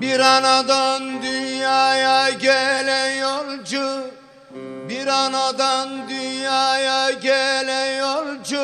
Bir anadan dünyaya gelen yolcu Bir anadan dünyaya gelen yolcu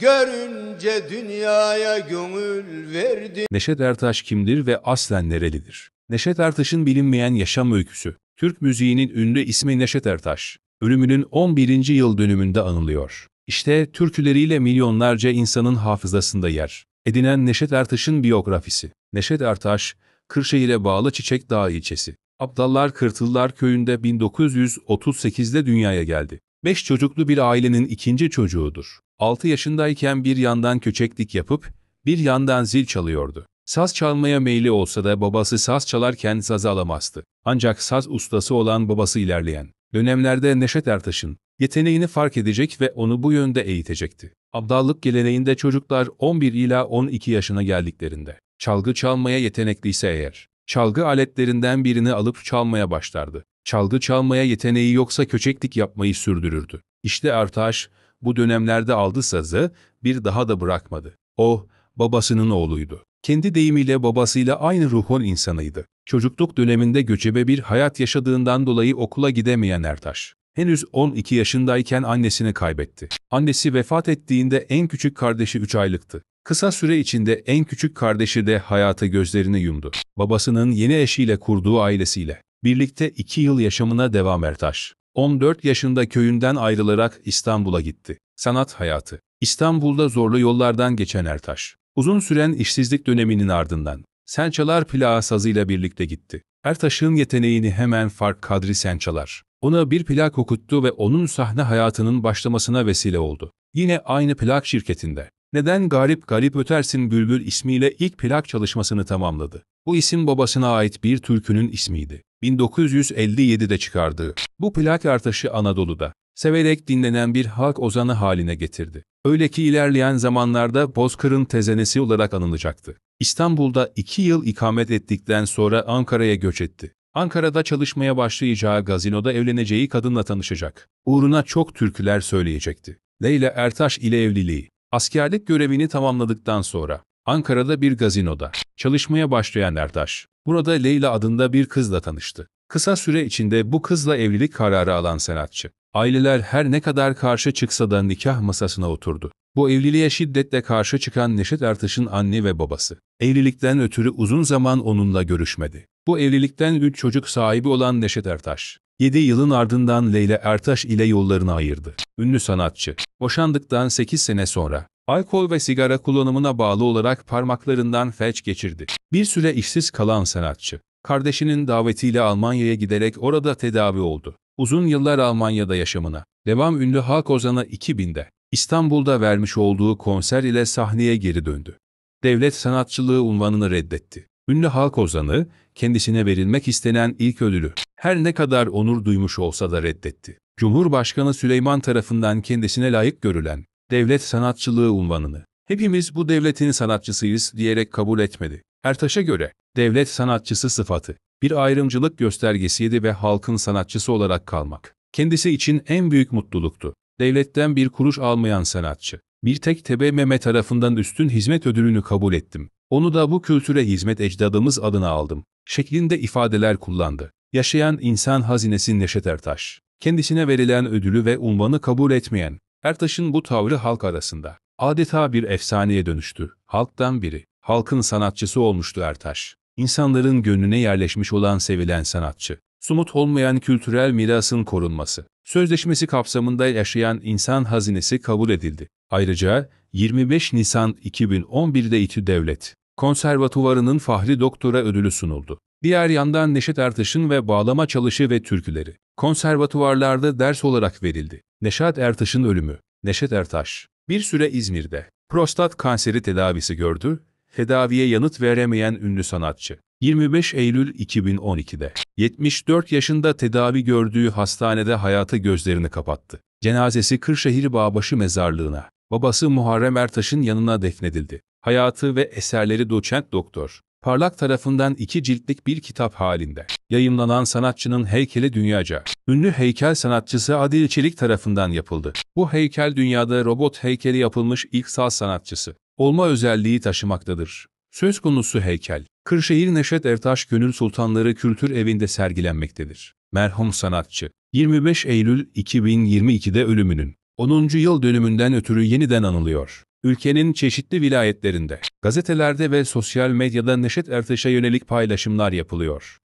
Görünce dünyaya gönül verdi Neşet Ertaş kimdir ve aslen nerelidir? Neşet Ertaş'ın bilinmeyen yaşam öyküsü, Türk müziğinin ünlü ismi Neşet Ertaş, ölümünün 11. yıl dönümünde anılıyor. İşte türküleriyle milyonlarca insanın hafızasında yer edinen Neşet Ertaş'ın biyografisi. Neşet Ertaş, Kırşehir'e bağlı Çiçek Dağı ilçesi. Abdallar Kırtıllar köyünde 1938'de dünyaya geldi. Beş çocuklu bir ailenin ikinci çocuğudur. 6 yaşındayken bir yandan köçeklik yapıp bir yandan zil çalıyordu. Saz çalmaya meyli olsa da babası saz çalarken saz alamazdı. Ancak saz ustası olan babası ilerleyen dönemlerde Neşet Ertaş'ın yeteneğini fark edecek ve onu bu yönde eğitecekti. Abdallık geleneğinde çocuklar 11 ila 12 yaşına geldiklerinde, çalgı çalmaya yetenekliyse eğer, çalgı aletlerinden birini alıp çalmaya başlardı. Çalgı çalmaya yeteneği yoksa köçeklik yapmayı sürdürürdü. İşte Artaş, bu dönemlerde aldı sazı, bir daha da bırakmadı. O, oh, babasının oğluydu. Kendi deyimiyle babasıyla aynı ruhun insanıydı. Çocukluk döneminde göçebe bir hayat yaşadığından dolayı okula gidemeyen Ertaş, Henüz 12 yaşındayken annesini kaybetti. Annesi vefat ettiğinde en küçük kardeşi 3 aylıktı. Kısa süre içinde en küçük kardeşi de hayata gözlerini yumdu. Babasının yeni eşiyle kurduğu ailesiyle. Birlikte 2 yıl yaşamına devam Ertaş. 14 yaşında köyünden ayrılarak İstanbul'a gitti. Sanat hayatı. İstanbul'da zorlu yollardan geçen Ertaş. Uzun süren işsizlik döneminin ardından Sençalar plağı sazıyla birlikte gitti. Ertaş'ın yeteneğini hemen fark Kadri Sençalar ona bir plak okuttu ve onun sahne hayatının başlamasına vesile oldu. Yine aynı plak şirketinde. Neden Garip Garip Ötersin Bülbül ismiyle ilk plak çalışmasını tamamladı. Bu isim babasına ait bir türkünün ismiydi. 1957'de çıkardığı. Bu plak artışı Anadolu'da severek dinlenen bir halk ozanı haline getirdi. Öyle ki ilerleyen zamanlarda Bozkır'ın tezenesi olarak anılacaktı. İstanbul'da iki yıl ikamet ettikten sonra Ankara'ya göç etti. Ankara'da çalışmaya başlayacağı gazinoda evleneceği kadınla tanışacak. Uğruna çok türküler söyleyecekti. Leyla Ertaş ile evliliği. Askerlik görevini tamamladıktan sonra Ankara'da bir gazinoda çalışmaya başlayan Ertaş, burada Leyla adında bir kızla tanıştı. Kısa süre içinde bu kızla evlilik kararı alan sanatçı, aileler her ne kadar karşı çıksa da nikah masasına oturdu. Bu evliliğe şiddetle karşı çıkan Neşet Ertaş'ın anne ve babası, evlilikten ötürü uzun zaman onunla görüşmedi. Bu evlilikten 3 çocuk sahibi olan Neşet Ertaş, 7 yılın ardından Leyla Ertaş ile yollarını ayırdı. Ünlü sanatçı, boşandıktan 8 sene sonra, alkol ve sigara kullanımına bağlı olarak parmaklarından felç geçirdi. Bir süre işsiz kalan sanatçı, kardeşinin davetiyle Almanya'ya giderek orada tedavi oldu. Uzun yıllar Almanya'da yaşamına, devam ünlü halk Ozan'a 2000'de, İstanbul'da vermiş olduğu konser ile sahneye geri döndü. Devlet sanatçılığı unvanını reddetti. Ünlü halk ozanı, kendisine verilmek istenen ilk ödülü, her ne kadar onur duymuş olsa da reddetti. Cumhurbaşkanı Süleyman tarafından kendisine layık görülen devlet sanatçılığı unvanını, hepimiz bu devletin sanatçısıyız diyerek kabul etmedi. Ertaş'a göre, devlet sanatçısı sıfatı, bir ayrımcılık göstergesiydi ve halkın sanatçısı olarak kalmak, kendisi için en büyük mutluluktu. Devletten bir kuruş almayan sanatçı, bir tek Tebe Meme tarafından üstün hizmet ödülünü kabul ettim. Onu da bu kültüre hizmet ecdadımız adına aldım. Şeklinde ifadeler kullandı. Yaşayan insan hazinesi Neşet Ertaş. Kendisine verilen ödülü ve unvanı kabul etmeyen, Ertaş'ın bu tavrı halk arasında. Adeta bir efsaneye dönüştü. Halktan biri. Halkın sanatçısı olmuştu Ertaş. İnsanların gönlüne yerleşmiş olan sevilen sanatçı. Sumut olmayan kültürel mirasın korunması. Sözleşmesi kapsamında yaşayan insan hazinesi kabul edildi. Ayrıca 25 Nisan 2011'de İTÜ Devlet konservatuvarının Fahri Doktora ödülü sunuldu. Diğer yandan Neşet Ertaş'ın ve bağlama çalışı ve türküleri konservatuvarlarda ders olarak verildi. Neşet Ertaş'ın ölümü Neşet Ertaş bir süre İzmir'de prostat kanseri tedavisi gördü, tedaviye yanıt veremeyen ünlü sanatçı. 25 Eylül 2012'de 74 yaşında tedavi gördüğü hastanede hayata gözlerini kapattı. Cenazesi Kırşehir Bağbaşı mezarlığına, babası Muharrem Ertaş'ın yanına defnedildi. Hayatı ve Eserleri Doçent Doktor. Parlak tarafından iki ciltlik bir kitap halinde. Yayınlanan sanatçının heykeli dünyaca. Ünlü heykel sanatçısı Adil Çelik tarafından yapıldı. Bu heykel dünyada robot heykeli yapılmış ilk sağ sanatçısı. Olma özelliği taşımaktadır. Söz konusu heykel, Kırşehir Neşet Ertaş Gönül Sultanları Kültür Evi'nde sergilenmektedir. Merhum sanatçı, 25 Eylül 2022'de ölümünün 10. yıl dönümünden ötürü yeniden anılıyor ülkenin çeşitli vilayetlerinde, gazetelerde ve sosyal medyada Neşet Ertaş'a yönelik paylaşımlar yapılıyor.